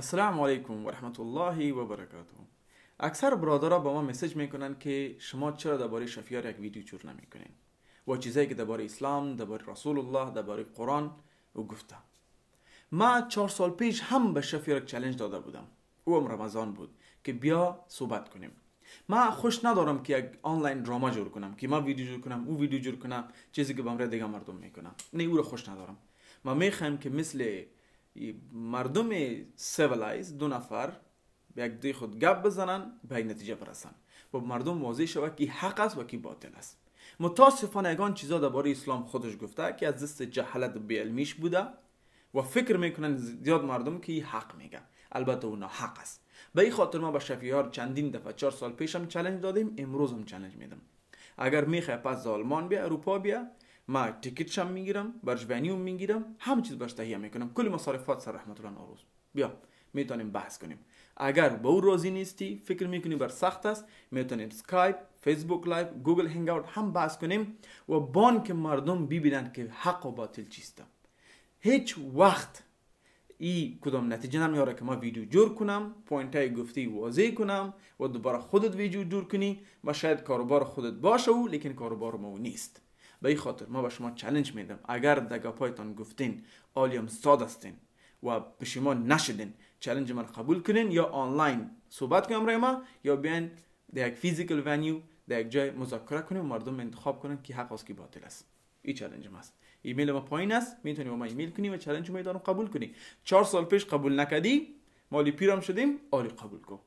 السلام علیکم و رحمت الله و برکاته اکثر برادرها به ما مسج میکنن که شما چرا درباره شفیار یک ویدیو چور نمیکنین و چیزایی که درباره اسلام درباره رسول الله درباره قرآن و گفته ما چهار سال پیش هم به شفیار یک چالش داده بودم او هم رمضان بود که بیا صحبت کنیم ما خوش ندارم که یک آنلاین دراما جور کنم که ما ویدیو جور کنم او ویدیو جور کنم چیزی که بمره دیگه مردم میکنم نه او رو خوش ندارم ما میخوایم که مثل مردم سیولایز دو نفر به یک دوی خود گپ بزنن به یک نتیجه برسن و مردم واضح شود که حق است و کی باطل است متاسفانه اگان چیزا درباره اسلام خودش گفته که از دست جهلت بیلمیش بوده و فکر میکنن زیاد مردم که حق میگن البته اونا حق است به این خاطر ما به شفیار چندین دفعه چهار سال پیشم چلنج دادیم امروز هم چلنج میدم اگر میخوای پس آلمان بیا اروپا بیا ما تیکت هم میگیرم برش ونیوم میگیرم همه چیز برش تهیه میکنم کل مصارفات سر رحمت الله نوروز بیا میتونیم بحث کنیم اگر به او راضی نیستی فکر میکنی بر سخت است میتونیم سکایپ فیسبوک لایو گوگل هنگ هم بحث کنیم و بان که مردم ببینن که حق و باطل چیست هیچ وقت ای کدام نتیجه نمیاره که ما ویدیو جور کنم پوینت گفتی واضح کنم و دوباره خودت ویدیو جور کنی و شاید کاروبار خودت باشه و لیکن کاروبار ما نیست به این خاطر ما به شما چالش میدم اگر دگه پایتان گفتین آلیم ساد هستین و شما نشدین چالش من قبول کنین یا آنلاین صحبت کنیم برای ما یا بیان در یک فیزیکل ونیو در یک جای مذاکره کنیم و مردم انتخاب کنن که حق کی باطل است این چالش ماست ایمیل ما پایین است میتونی با ما ایمیل کنی و چالش ما رو قبول کنی چهار سال پیش قبول نکدی مالی پیرم شدیم آلی قبول کن